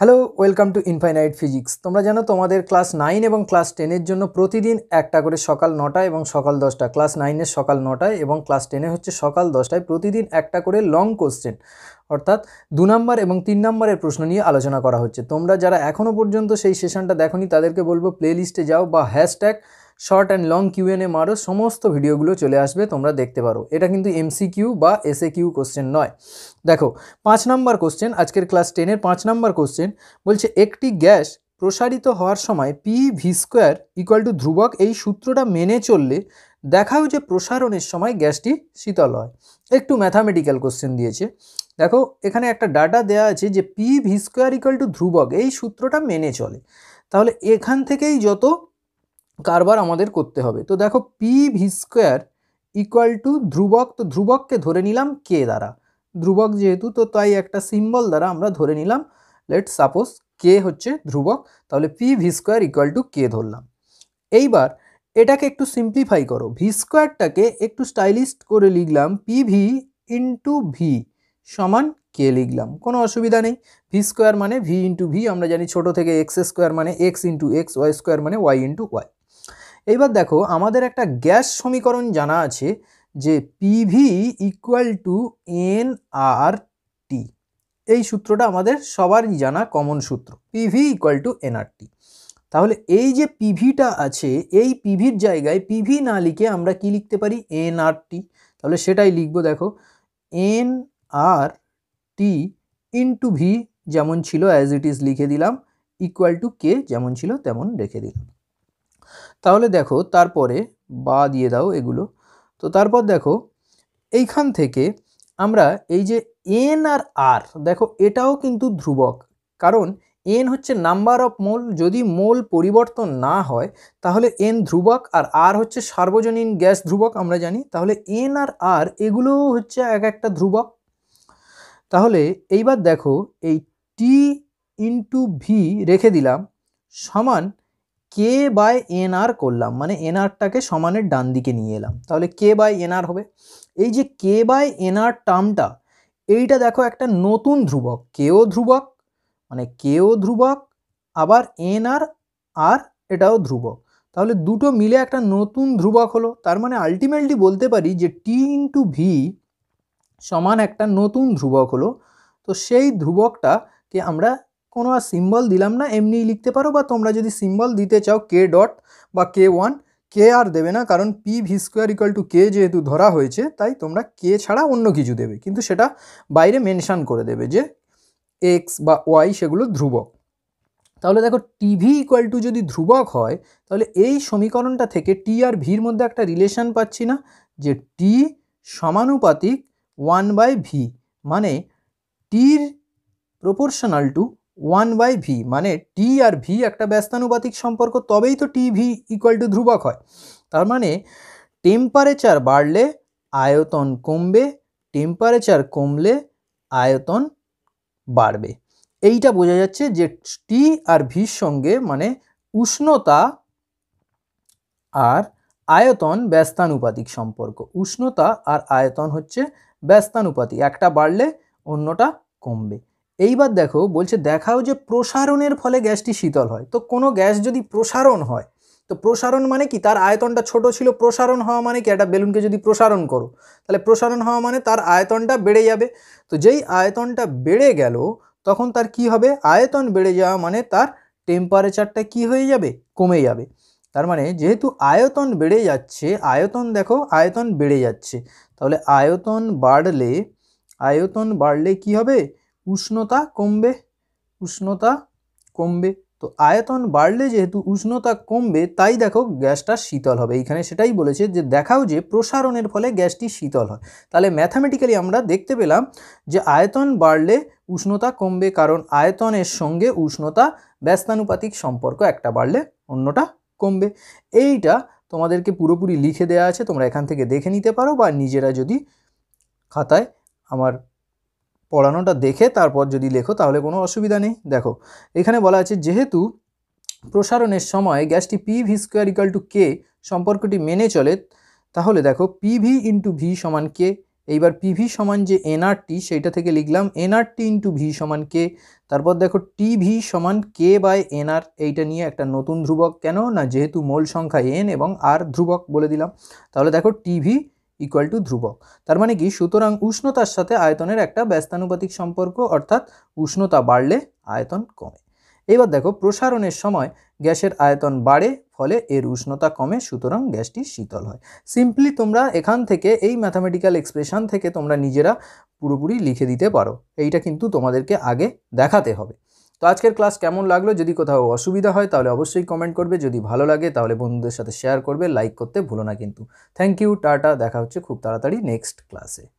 hello welcome to infinite physics তোমরা জানো তোমাদের ক্লাস নাইন এবং ক্লাস টেনের জন্য প্রতিদিন একটা করে সকাল নটায় এবং সকাল দশটা ক্লাস নাইনের সকাল নটায় এবং ক্লাস টেনে হচ্ছে সকাল দশটায় প্রতিদিন একটা করে লং কোশ্চেন অর্থাৎ দু নম্বর এবং তিন নম্বরের প্রশ্ন নিয়ে আলোচনা করা হচ্ছে তোমরা যারা এখনও পর্যন্ত সেই সেশনটা দেখনি তাদেরকে বলবো প্লেলিস্টে যাও বা hashtag short and long QnA মারো সমস্ত ভিডিওগুলো চলে আসবে তোমরা দেখতে পারো এটা কিন্তু এমসিকিউ বা এসএ কিউ কোশ্চেন নয় দেখো পাঁচ নাম্বার কোশ্চেন আজকের ক্লাস টেনের পাঁচ নাম্বার কোশ্চেন বলছে একটি গ্যাস প্রসারিত হওয়ার সময় P V square equal to ধ্রুবক এই সূত্রটা মেনে চললে দেখাও যে প্রসারণের সময় গ্যাসটি শীতল হয় একটু ম্যাথামেটিক্যাল কোশ্চেন দিয়েছে দেখো এখানে একটা ডাটা দেয়া আছে যে P V square equal to ধ্রুবক এই সূত্রটা মেনে চলে তাহলে এখান থেকেই যত কারবার আমাদের করতে হবে তো দেখো P V square equal to ধ্রুবক তো ধ্রুবককে ধরে নিলাম কে দ্বারা ধ্রুবক যেহেতু তো তাই একটা সিম্বল দ্বারা আমরা ধরে নিলাম লেট সাপোজ কে হচ্ছে ধ্রুবক তাহলে P V square equal to K ধরলাম এইবার এটাকে একটু সিম্পলিফাই করো ভি স্কোয়ারটাকে একটু স্টাইলিস্ট করে লিখলাম পি ভি ইন্টু ভি সমান কে লিখলাম কোনো অসুবিধা নেই ভি স্কোয়ার মানে ভি ইন্টু ভি আমরা জানি ছোটো থেকে এক্স স্কোয়ার মানে x into x y square মানে ওয়াই ইন্টু ওয়াই এইবার দেখো আমাদের একটা গ্যাস সমীকরণ জানা আছে যে PV equal to n R T এই সূত্রটা আমাদের সবারই জানা কমন সূত্র পিভি ইকুয়াল টু এনআরটি তাহলে এই যে পিভিটা আছে এই পিভির জায়গায় পিভি না লিখে আমরা কি লিখতে পারি এনআরটি তাহলে সেটাই লিখবো দেখো n R T into V যেমন ছিল অ্যাজ ইট ইজ লিখে দিলাম ইকুয়াল টু কে যেমন ছিল তেমন রেখে দিলাম তাহলে দেখো তারপরে বা দিয়ে দাও এগুলো তো তারপর দেখো এইখান থেকে আমরা এই যে এন আর আর দেখো এটাও কিন্তু ধ্রুবক কারণ এন হচ্ছে নাম্বার অফ মোল যদি মোল পরিবর্তন না হয় তাহলে এন ধ্রুবক আর আর হচ্ছে সার্বজনীন গ্যাস ধ্রুবক আমরা জানি তাহলে এন আর আর এগুলো হচ্ছে এক একটা ধ্রুবক তাহলে এইবার দেখো এই টি ইন্টু ভি রেখে দিলাম সমান কে বাই এন আর করলাম মানে এন আরটাকে সমানের ডান দিকে নিয়ে এলাম তাহলে কে বাই এন আর হবে এই যে কে বাই এন আর টার্মটা এইটা দেখো একটা নতুন ধ্রুবক কেও ধ্রুবক মানে কেও ধ্রুবক আবার এন আর আর এটাও ধ্রুবক তাহলে দুটো মিলে একটা নতুন ধ্রুবক হলো তার মানে আলটিমেটলি বলতে পারি যে টি ইন্টু ভি সমান একটা নতুন ধ্রুবক হলো তো সেই ধ্রুবকটাকে আমরা কোনো আর সিম্বল দিলাম না এমনিই লিখতে পারো বা তোমরা যদি সিম্বল দিতে চাও কে ডট বা কে ওয়ান কে আর দেবে না কারণ P V square equal to K যেহেতু ধরা হয়েছে তাই তোমরা কে ছাড়া অন্য কিছু দেবে কিন্তু সেটা বাইরে মেনশান করে দেবে যে এক্স বা ওয়াই সেগুলো ধ্রুবক তাহলে দেখো টিভি ইকুয়াল টু যদি ধ্রুবক হয় তাহলে এই সমীকরণটা থেকে টি আর ভির মধ্যে একটা রিলেশন পাচ্ছি না যে টি সমানুপাতিক ওয়ান বাই ভি মানে টির proportional to one by V মানে টি আর ভি একটা ব্যস্তানুপাতিক সম্পর্ক তবেই তো টি ভি ইকুয়াল টু ধ্রুবক হয় তার মানে টেম্পারেচার বাড়লে আয়তন কমবে টেম্পারেচার কমলে আয়তন বাড়বে এইটা বোঝা যাচ্ছে যে টি আর ভির সঙ্গে মানে উষ্ণতা আর আয়তন ব্যস্তানুপাতিক সম্পর্ক উষ্ণতা আর আয়তন হচ্ছে ব্যস্তানুপাতিক একটা বাড়লে অন্যটা কমবে এইবার দেখো বলছে দেখাও যে প্রসারণের ফলে গ্যাসটি শীতল হয় তো কোনো গ্যাস যদি প্রসারণ হয় তো প্রসারণ মানে কি তার আয়তনটা ছোট ছিল প্রসারণ হওয়া মানে কি একটা বেলুনকে যদি প্রসারণ করো তাহলে প্রসারণ হওয়া মানে তার আয়তনটা বেড়ে যাবে তো যেই আয়তনটা বেড়ে গেল তখন তার কি হবে আয়তন বেড়ে যাওয়া মানে তার টেম্পারেচারটা কি হয়ে যাবে কমে যাবে তার মানে যেহেতু আয়তন বেড়ে যাচ্ছে আয়তন দেখো আয়তন বেড়ে যাচ্ছে তাহলে আয়তন বাড়লে আয়তন বাড়লে কি হবে উষ্ণতা কমবে উষ্ণতা কমবে তো আয়তন বাড়লে যেহেতু উষ্ণতা কমবে তাই দেখো গ্যাসটা শীতল হবে এইখানে সেটাই বলেছে যে দেখাও যে প্রসারণের ফলে গ্যাসটি শীতল হয় তাহলে ম্যাথামেটিক্যালি আমরা দেখতে পেলাম যে আয়তন বাড়লে উষ্ণতা কমবে কারণ আয়তনের সঙ্গে উষ্ণতা ব্যস্তানুপাতিক সম্পর্ক একটা বাড়লে অন্যটা কমবে এইটা তোমাদেরকে পুরোপুরি লিখে দেয়া আছে তোমরা এখান থেকে দেখে নিতে পারো বা নিজেরা যদি খাতায় আমার পড়ানোটা দেখে তারপর যদি লেখো তাহলে কোনো অসুবিধা নেই দেখো এখানে বলা আছে যেহেতু প্রসারণের সময় গ্যাসটি P V square equal to K সম্পর্কটি মেনে চলে তাহলে দেখো পি ভি ইন্টু ভি সমান কে এইবার পি ভি সমান যে এনআরটি সেইটা থেকে লিখলাম এনআরটি ইন্টু ভি সমান কে তারপর দেখো টি ভি সমান কে বাই এনআর এইটা নিয়ে একটা নতুন ধ্রুবক কেন না যেহেতু মোল সংখ্যা এন এবং আর ধ্রুবক বলে দিলাম তাহলে দেখো টিভি ইকুয়াল টু ধ্রুবক তার মানে কি সুতরাং উষ্ণতার সাথে আয়তনের একটা ব্যস্তানুপাতিক সম্পর্ক অর্থাৎ উষ্ণতা বাড়লে আয়তন কমে এবার দেখো প্রসারণের সময় গ্যাসের আয়তন বাড়ে ফলে এর উষ্ণতা কমে সুতরাং গ্যাসটি শীতল হয় সিম্পলি তোমরা এখান থেকে এই ম্যাথামেটিক্যাল এক্সপ্রেশন থেকে তোমরা নিজেরা পুরোপুরি লিখে দিতে পারো এইটা কিন্তু তোমাদেরকে আগে দেখাতে হবে তো আজকের ক্লাস কেমন লাগলো যদি কোথাও অসুবিধা হয় তাহলে অবশ্যই কমেন্ট করবে যদি ভালো লাগে তাহলে বন্ধুদের সাথে শেয়ার করবে লাইক করতে ভুলো না কিন্তু থ্যাংক ইউ টাটা দেখা হচ্ছে খুব তাড়াতাড়ি নেক্সট ক্লাসে